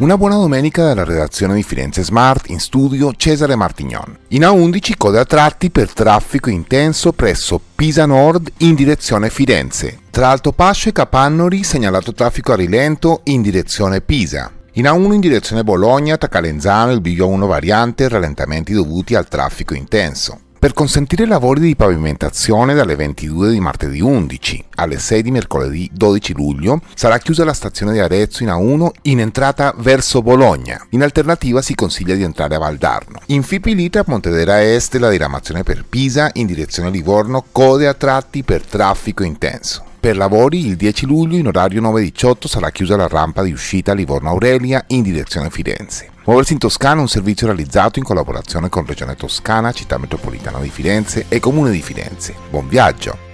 Una buona domenica dalla redazione di Firenze Smart, in studio Cesare Martignon. In A11 code a tratti per traffico intenso presso Pisa Nord in direzione Firenze. Tra Alto Pascio e Capannori segnalato traffico a rilento in direzione Pisa. In A1 in direzione Bologna, tra Calenzano e il Bivio 1 variante, rallentamenti dovuti al traffico intenso per consentire lavori di pavimentazione dalle 22 di martedì 11 alle 6 di mercoledì 12 luglio sarà chiusa la stazione di Arezzo in A1 in entrata verso Bologna. In alternativa si consiglia di entrare a Valdarno. In Fipilita Montedera Est la diramazione per Pisa in direzione Livorno code a tratti per traffico intenso. Per lavori il 10 luglio in orario 9.18 sarà chiusa la rampa di uscita Livorno Aurelia in direzione Firenze. Muoversi in Toscana è un servizio realizzato in collaborazione con Regione Toscana, Città Metropolitana di Firenze e Comune di Firenze. Buon viaggio!